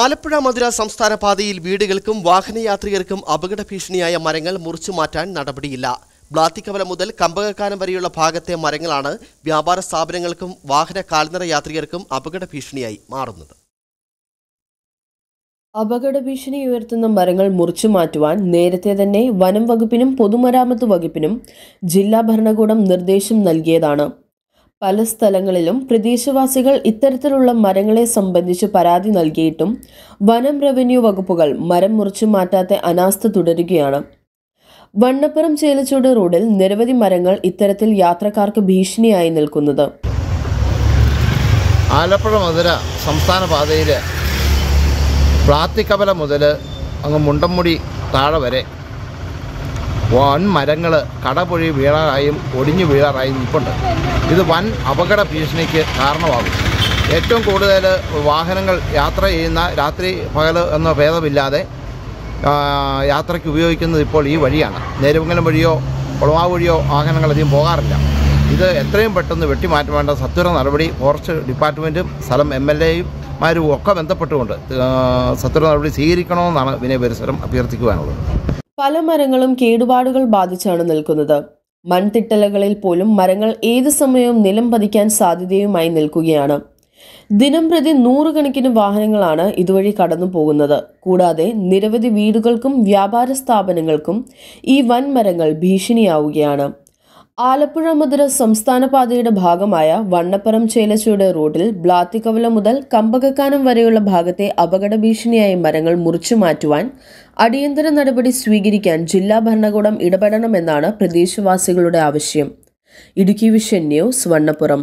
ആലപ്പുഴ മധുര സംസ്ഥാന പാതയിൽ വീടുകൾക്കും വാഹനയാത്രികർക്കും അപകട ഭീഷണിയായ മരങ്ങൾ മുറിച്ചു മാറ്റാൻ നടപടിയില്ല ബ്ലാത്തിക്കവല മുതൽ കമ്പകക്കാനം വരെയുള്ള ഭാഗത്തെ മരങ്ങളാണ് വ്യാപാര സ്ഥാപനങ്ങൾക്കും വാഹന കാൽനട യാത്രികർക്കും അപകട ഭീഷണിയായി മാറുന്നത് അപകട ഭീഷണി ഉയർത്തുന്ന മരങ്ങൾ മുറിച്ചു മാറ്റുവാൻ നേരത്തെ തന്നെ വനം വകുപ്പിനും പൊതുമരാമത്ത് വകുപ്പിനും ജില്ലാ ഭരണകൂടം നിർദ്ദേശം നൽകിയതാണ് പല സ്ഥലങ്ങളിലും പ്രദേശവാസികൾ ഇത്തരത്തിലുള്ള മരങ്ങളെ സംബന്ധിച്ച് പരാതി നൽകിയിട്ടും വനം റവന്യൂ വകുപ്പുകൾ മരം മുറിച്ചു മാറ്റാത്ത അനാസ്ഥ തുടരുകയാണ് വണ്ണപ്പുറം ചേലച്ചൂട് റോഡിൽ നിരവധി മരങ്ങൾ ഇത്തരത്തിൽ യാത്രക്കാർക്ക് ഭീഷണിയായി നിൽക്കുന്നത് ആലപ്പുഴ മുതൽ സംസ്ഥാന പാതയിൽ പ്രാത്തിക്കവല മുതൽ അങ്ങ് മുണ്ടമ്മുടി താഴെ വരെ വൻ മരങ്ങൾ കടപൊഴി വീഴാറായും ഒടിഞ്ഞു വീഴാറായും നിൽപ്പുണ്ട് ഇത് വൻ അപകട ഭീഷണിക്ക് കാരണമാകും ഏറ്റവും കൂടുതൽ വാഹനങ്ങൾ യാത്ര ചെയ്യുന്ന രാത്രി പകൽ എന്ന ഭേദമില്ലാതെ യാത്രയ്ക്ക് ഉപയോഗിക്കുന്നത് ഇപ്പോൾ ഈ വഴിയാണ് നേരുമംഗലം വഴിയോ കുളമാവ് വഴിയോ വാഹനങ്ങൾ അധികം പോകാറില്ല ഇത് എത്രയും പെട്ടെന്ന് വെട്ടിമാറ്റുവേണ്ട സത്വര നടപടി ഫോറസ്റ്റ് ഡിപ്പാർട്ട്മെൻറ്റും സ്ഥലം എം എൽ എമാരും ഒക്കെ ബന്ധപ്പെട്ടുകൊണ്ട് സത്വര നടപടി സ്വീകരിക്കണമെന്നാണ് വിനയ പരിസരം അഭ്യർത്ഥിക്കുവാനുള്ളത് പല മരങ്ങളും കേടുപാടുകൾ ബാധിച്ചാണ് നിൽക്കുന്നത് മൺതിട്ടലകളിൽ പോലും മരങ്ങൾ ഏത് സമയവും നിലം പതിക്കാൻ സാധ്യതയുമായി നിൽക്കുകയാണ് ദിനം പ്രതി നൂറുകണക്കിന് വാഹനങ്ങളാണ് ഇതുവഴി കടന്നു പോകുന്നത് കൂടാതെ നിരവധി വീടുകൾക്കും വ്യാപാര സ്ഥാപനങ്ങൾക്കും ഈ വൻമരങ്ങൾ ഭീഷണിയാവുകയാണ് ആലപ്പുഴ മുതൽ സംസ്ഥാന പാതയുടെ ഭാഗമായ വണ്ണപ്പുറം ചേലച്ചുവട് റോഡിൽ ബ്ലാത്തിക്കവല മുതൽ കമ്പകക്കാനം വരെയുള്ള ഭാഗത്തെ അപകട മരങ്ങൾ മുറിച്ചു മാറ്റുവാൻ അടിയന്തര നടപടി സ്വീകരിക്കാൻ ജില്ലാ ഭരണകൂടം ഇടപെടണമെന്നാണ് പ്രദേശവാസികളുടെ ആവശ്യം ഇടുക്കി വിഷൻ ന്യൂസ് വണ്ണപ്പുറം